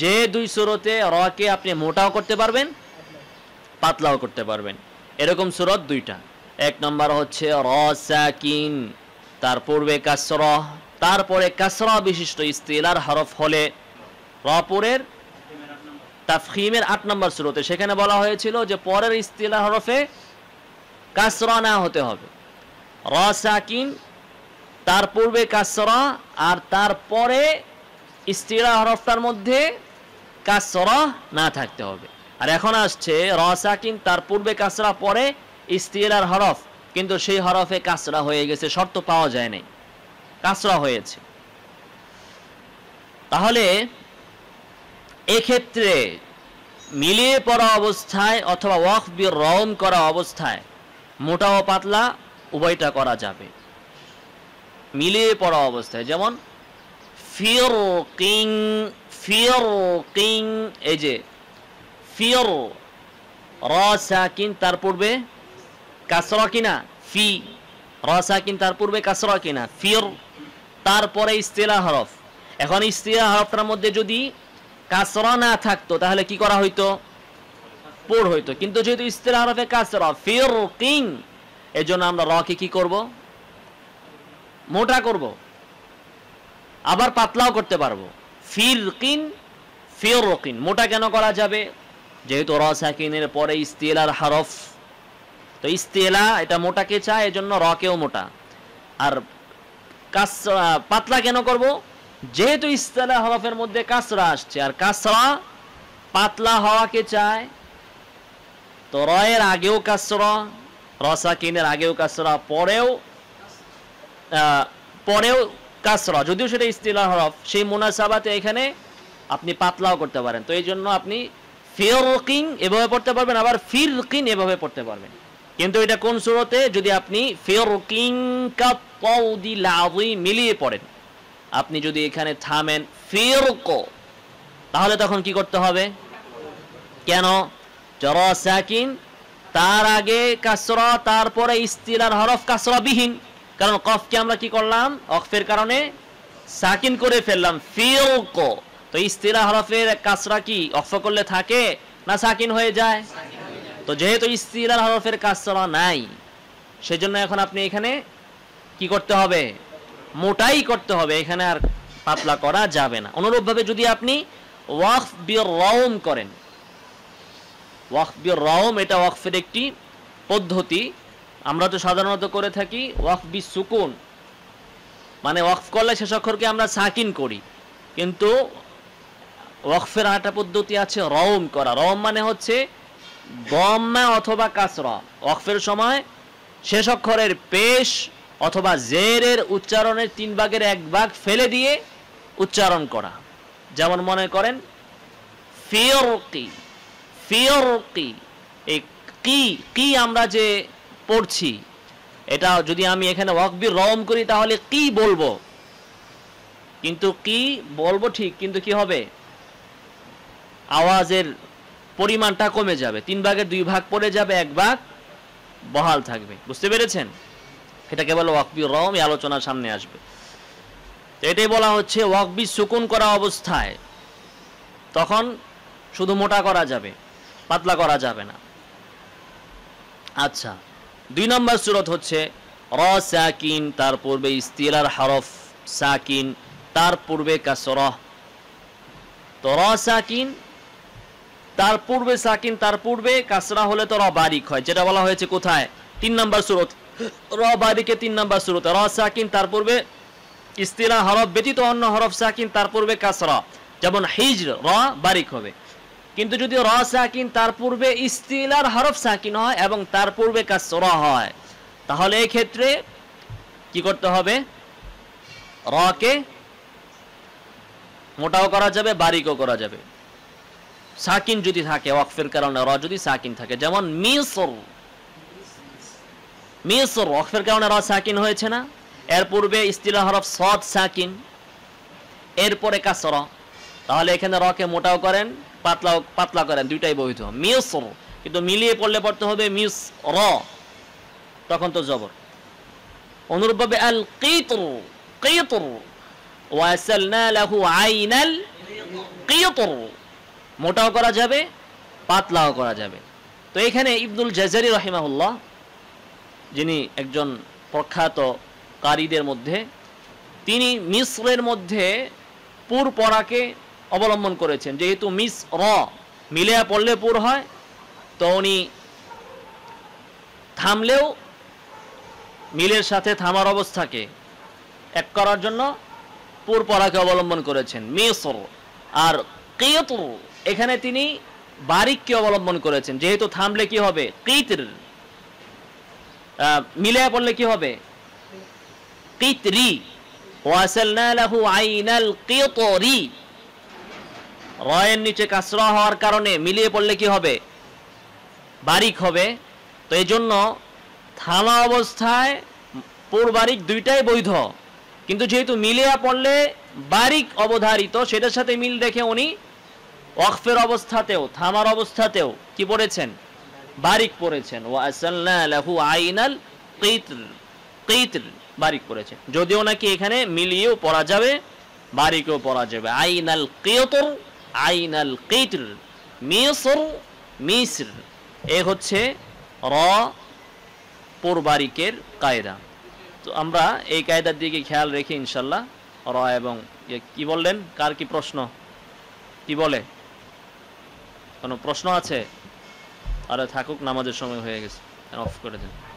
যে দুই সুরতে রকে আপনি মোটাও করতে পারবেন পাতলাও করতে পারবেন এরকম সুরত দুইটা এক নম্বর হচ্ছে র সাকিন তার পূর্বে কাসর তারপরে কাসর বিশিষ্ট ইস্তিলার হরফ হলে রপুরের তাফখিমের আট নম্বর সুরতে সেখানে বলা হয়েছিল যে পরের ইস্তিলা হরফে কাসর না হতে হবে র তার পূর্বে কাসর আর তারপরে ইস্তিরা হরফটার মধ্যে কাসরা না থাকতে হবে আর এখন আসছে রসাকিন তার পূর্বে কাসরা পরে ইস্তিরার হরফ কিন্তু সেই হরফে কাসরা হয়ে গেছে শর্ত পাওয়া যায় নাই কাসরা হয়েছে তাহলে এক্ষেত্রে মিলিয়ে পড়া অবস্থায় অথবা ওয়াক বির রন করা অবস্থায় মোটা ও পাতলা উভয়টা করা যাবে মিলিয়ে পড়া অবস্থায় যেমন কিং ফিরকিং কিং এই যে ফিয়র র সাকিন তার পূর্বে কাসরা কিনা ফি র সাকিন তার পূর্বে কাসরা কিনা ফির তারপরে ইস্তিলা হরফ এখন ইস্তিলা হরফটার মধ্যে যদি কাসরা না থাকতো তাহলে কি করা হইতো পোড় হইতো কিন্তু যেহেতু ইস্তিলা হরফে কাসরা ফির কিং এই জন্য আমরা রকে কি করব মোটা করব আবার পাতলাও করতে পারবো ফিরকিন ফিরকিন মোটা কেন করা যাবে যেহেতু রসাকিনের পরে ইস্তেলার হারফ তো ইস্তেলা এটা মোটাকে চায় এজন্য রকেও মোটা আর কাস পাতলা কেন করব যেহেতু ইস্তেলা হরফের মধ্যে কাসরা আসছে আর কাসরা পাতলা হওয়াকে চায় তো রয়ের আগেও কাসরা রসাকিনের আগেও কাসরা পরেও পরেও কাসরা যদিও সেটা ইস্তিলা হরফ সেই মুনাসাবাতে এখানে আপনি পাতলাও করতে পারেন তো এই জন্য আপনি ফিরকিং এভাবে পড়তে পারবেন আবার ফিরকিন এভাবে পড়তে পারবেন কিন্তু এটা কোন সুরতে যদি আপনি ফিরকিং কাউদি লাভই মিলিয়ে পড়েন আপনি যদি এখানে থামেন ফিরকো তাহলে তখন কি করতে হবে কেন জর সাকিন তার আগে কাসরা তারপরে ইস্তিলার হরফ কাসরা বিহীন কারণ কফকে আমরা কি করলাম অকফের কারণে সাকিন করে ফেললাম কো তো ইস্তিরা হরফের কাসরা কি অফ করলে থাকে না সাকিন হয়ে যায় তো যেহেতু ইস্তিরা হরফের কাসরা নাই সেজন্য এখন আপনি এখানে কি করতে হবে মোটাই করতে হবে এখানে আর পাতলা করা যাবে না অনুরূপভাবে যদি আপনি ওয়াকফ বিয়র রওম করেন ওয়াকফ বিয়র রওম এটা ওয়াকফের একটি পদ্ধতি আমরা তো সাধারণত করে থাকি ওয়াক বি সুকুন মানে ওয়াকফ করলে শেষ অক্ষরকে আমরা সাকিন করি কিন্তু ওয়াকফের আটা পদ্ধতি আছে রওম করা রওম মানে হচ্ছে দম্মা অথবা কাসরা ওয়াকফের সময় শেষ অক্ষরের পেশ অথবা জেরের উচ্চারণের তিন ভাগের এক ভাগ ফেলে দিয়ে উচ্চারণ করা যেমন মনে করেন ফিয়রকি ফিয়রকি এই কি কি আমরা যে পড়ছি এটা যদি আমি এখানে ওয়াকবির রম করি তাহলে কি বলবো কিন্তু কি বলবো ঠিক কিন্তু কি হবে আওয়াজের পরিমাণটা কমে যাবে তিন ভাগের দুই ভাগ পড়ে যাবে এক ভাগ বহাল থাকবে বুঝতে পেরেছেন এটা কেবল ওয়াকবি রম এই আলোচনার সামনে আসবে এটাই বলা হচ্ছে ওয়াকবি সুকুন করা অবস্থায় তখন শুধু মোটা করা যাবে পাতলা করা যাবে না আচ্ছা দুই নম্বর সুরত হচ্ছে র সাকিন তার পূর্বে ইস্তিরার হরফ সাকিন তার পূর্বে কাসর তো র সাকিন তার পূর্বে সাকিন তার পূর্বে কাসরা হলে তো র বারিক হয় যেটা বলা হয়েছে কোথায় তিন নম্বর সুরত র বারিকে তিন নম্বর সুরত র সাকিন তার পূর্বে ইস্তিলা হরফ ব্যতীত অন্য হরফ সাকিন তার পূর্বে কাসরা যেমন হিজ র বারিক হবে কিন্তু যদি র সাকিন তার পূর্বে ইস্তিলার হরফ সাকিন হয় এবং তার পূর্বে কাসর হয় তাহলে এই ক্ষেত্রে কি করতে হবে রকে মোটাও করা যাবে বারিকও করা যাবে সাকিন যদি থাকে ওয়াকফের কারণে র যদি সাকিন থাকে যেমন মিসর মিসর ওয়াকফের কারণে র সাকিন হয়েছে না এর পূর্বে ইস্তিলা হরফ সদ সাকিন এরপরে কাসর তাহলে এখানে রকে মোটাও করেন পাতলা পাতলা করেন দুইটাই বৈধ মিউস কিন্তু মিলিয়ে পড়লে পড়তে হবে মিউস র তখন তো জবর অনুরূপভাবে আল কিতর কিতর ওয়াসালনা লাহু আইনাল কিতর মোটাও করা যাবে পাতলাও করা যাবে তো এখানে ইবনুল জাজারি রহিমাহুল্লাহ যিনি একজন প্রখ্যাত কারীদের মধ্যে তিনি মিশ্রের মধ্যে পুর পড়াকে অবলম্বন করেছেন যেহেতু মিস র মিলে পড়লে পুর হয় তো উনি থামলেও মিলের সাথে থামার অবস্থাকে এক করার জন্য পুর পড়াকে অবলম্বন করেছেন মিসর আর কেয়তর এখানে তিনি বারিককে অবলম্বন করেছেন যেহেতু থামলে কি হবে কিতর মিলে পড়লে কি হবে কিতরি ওয়াসালনা লাহু আইনাল কিতরি রয়ের নিচে কাসরা হওয়ার কারণে মিলিয়ে পড়লে কি হবে বারিক হবে তো এই জন্য থানা অবস্থায় বারিক দুইটাই বৈধ কিন্তু যেহেতু মিলিয়া পড়লে বারিক অবধারিত সেটার সাথে মিল রেখে উনি ওয়াকফের অবস্থাতেও থামার অবস্থাতেও কি পড়েছেন বারিক পড়েছেন লাহু আইনাল কৈতর বারিক পড়েছেন যদিও নাকি এখানে মিলিয়েও পড়া যাবে বারিকেও পড়া যাবে আইনাল কেয়তর আইনাল কিটর মিসর মিসর এ হচ্ছে র পোরবারিকের কায়দা তো আমরা এই কায়দার দিকে খেয়াল রেখে ইনশাল্লাহ র এবং কি বললেন কার কি প্রশ্ন কি বলে কোনো প্রশ্ন আছে আরে থাকুক নামাজের সময় হয়ে গেছে অফ করে দেন